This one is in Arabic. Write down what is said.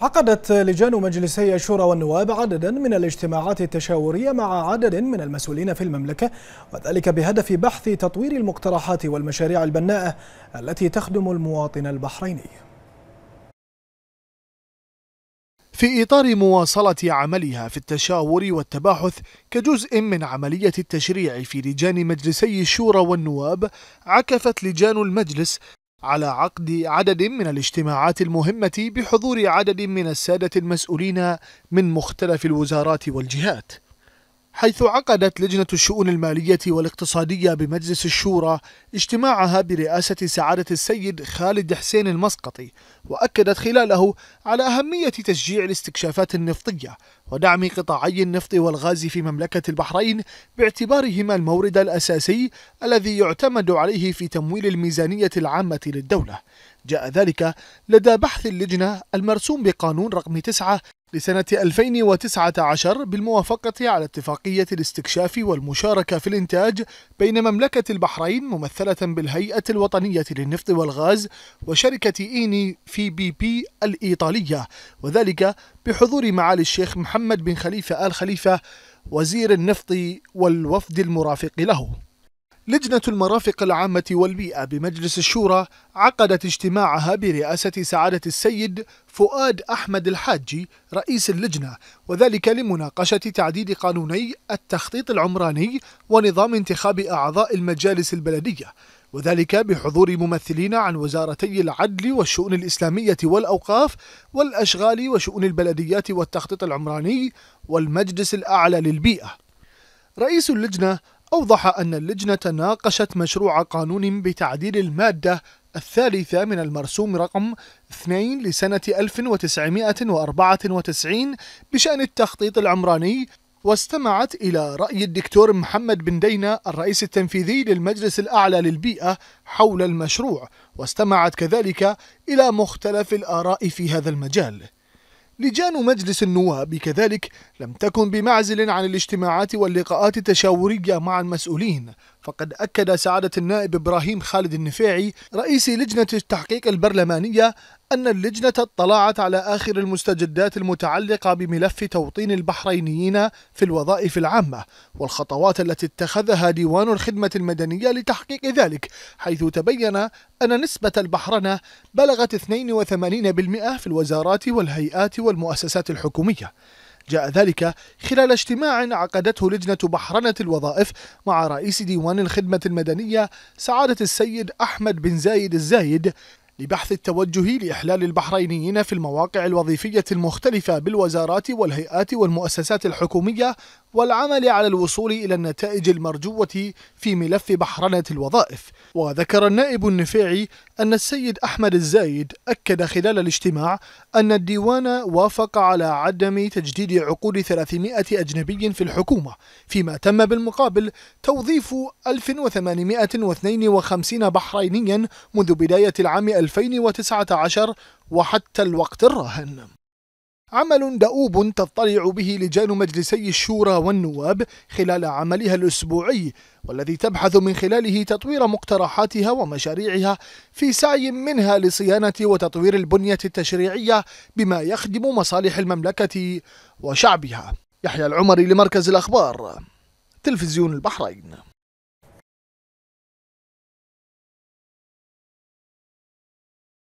عقدت لجان مجلسي الشورى والنواب عددا من الاجتماعات التشاورية مع عدد من المسؤولين في المملكة وذلك بهدف بحث تطوير المقترحات والمشاريع البناءة التي تخدم المواطن البحريني في إطار مواصلة عملها في التشاور والتباحث كجزء من عملية التشريع في لجان مجلسي الشورى والنواب عكفت لجان المجلس على عقد عدد من الاجتماعات المهمة بحضور عدد من السادة المسؤولين من مختلف الوزارات والجهات حيث عقدت لجنة الشؤون المالية والاقتصادية بمجلس الشورى اجتماعها برئاسة سعادة السيد خالد حسين المسقطي وأكدت خلاله على أهمية تشجيع الاستكشافات النفطية ودعم قطاعي النفط والغاز في مملكة البحرين باعتبارهما المورد الأساسي الذي يعتمد عليه في تمويل الميزانية العامة للدولة جاء ذلك لدى بحث اللجنة المرسوم بقانون رقم 9 لسنة 2019 بالموافقة على اتفاقية الاستكشاف والمشاركة في الإنتاج بين مملكة البحرين ممثلة بالهيئة الوطنية للنفط والغاز وشركة إيني في بي بي الإيطالية وذلك بحضور معالي الشيخ محمد بن خليفة آل خليفة وزير النفط والوفد المرافق له لجنة المرافق العامة والبيئة بمجلس الشورى عقدت اجتماعها برئاسة سعادة السيد فؤاد أحمد الحاجي رئيس اللجنة وذلك لمناقشة تعديل قانوني التخطيط العمراني ونظام انتخاب أعضاء المجالس البلدية وذلك بحضور ممثلين عن وزارتي العدل والشؤون الإسلامية والأوقاف والأشغال وشؤون البلديات والتخطيط العمراني والمجلس الأعلى للبيئة رئيس اللجنة أوضح أن اللجنة ناقشت مشروع قانون بتعديل المادة الثالثة من المرسوم رقم 2 لسنة 1994 بشأن التخطيط العمراني واستمعت إلى رأي الدكتور محمد بن دينا الرئيس التنفيذي للمجلس الأعلى للبيئة حول المشروع واستمعت كذلك إلى مختلف الآراء في هذا المجال لجان مجلس النواب كذلك لم تكن بمعزل عن الاجتماعات واللقاءات التشاورية مع المسؤولين فقد أكد سعادة النائب إبراهيم خالد النفيعي رئيس لجنة التحقيق البرلمانية أن اللجنة اطلعت على آخر المستجدات المتعلقة بملف توطين البحرينيين في الوظائف العامة والخطوات التي اتخذها ديوان الخدمة المدنية لتحقيق ذلك حيث تبين أن نسبة البحرنة بلغت 82% في الوزارات والهيئات والمؤسسات الحكومية جاء ذلك خلال اجتماع عقدته لجنة بحرنة الوظائف مع رئيس ديوان الخدمة المدنية سعادة السيد أحمد بن زايد الزايد لبحث التوجه لإحلال البحرينيين في المواقع الوظيفية المختلفة بالوزارات والهيئات والمؤسسات الحكومية والعمل على الوصول إلى النتائج المرجوة في ملف بحرنة الوظائف وذكر النائب النفيعي أن السيد أحمد الزايد أكد خلال الاجتماع أن الديوان وافق على عدم تجديد عقود 300 أجنبي في الحكومة فيما تم بالمقابل توظيف 1852 بحرينيا منذ بداية العام 2019 وحتى الوقت الراهن عمل دؤوب تضطلع به لجان مجلسي الشورى والنواب خلال عملها الأسبوعي والذي تبحث من خلاله تطوير مقترحاتها ومشاريعها في سعي منها لصيانة وتطوير البنية التشريعية بما يخدم مصالح المملكة وشعبها يحيى العمري لمركز الأخبار تلفزيون البحرين